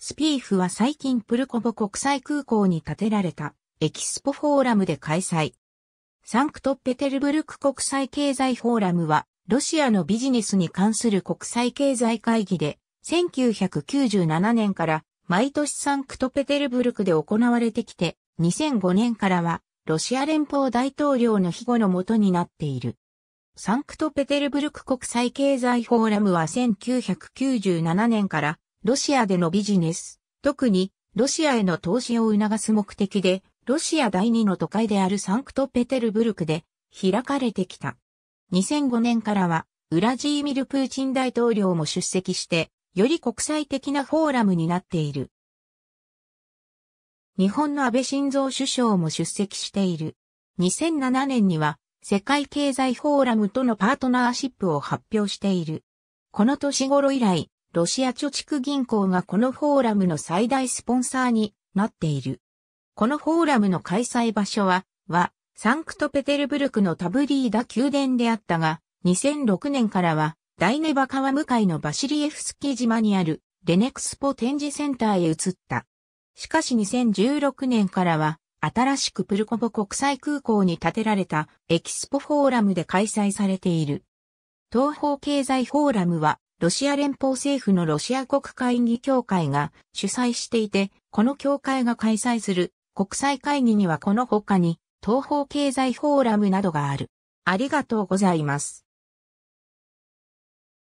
スピーフは最近プルコボ国際空港に建てられたエキスポフォーラムで開催。サンクトペテルブルク国際経済フォーラムは、ロシアのビジネスに関する国際経済会議で、1997年から毎年サンクトペテルブルクで行われてきて、2005年からは、ロシア連邦大統領の庇護のもとになっている。サンクトペテルブルク国際経済フォーラムは1997年からロシアでのビジネス、特にロシアへの投資を促す目的で、ロシア第二の都会であるサンクトペテルブルクで開かれてきた。2005年からは、ウラジーミル・プーチン大統領も出席して、より国際的なフォーラムになっている。日本の安倍晋三首相も出席している。2007年には世界経済フォーラムとのパートナーシップを発表している。この年頃以来、ロシア貯蓄銀行がこのフォーラムの最大スポンサーになっている。このフォーラムの開催場所は、は、サンクトペテルブルクのタブリーダ宮殿であったが、2006年からは、ダイネバ川向かいのバシリエフスキ島にある、レネクスポ展示センターへ移った。しかし2016年からは、新しくプルコボ国際空港に建てられたエキスポフォーラムで開催されている。東方経済フォーラムはロシア連邦政府のロシア国会議協会が主催していて、この協会が開催する国際会議にはこの他に東方経済フォーラムなどがある。ありがとうございます。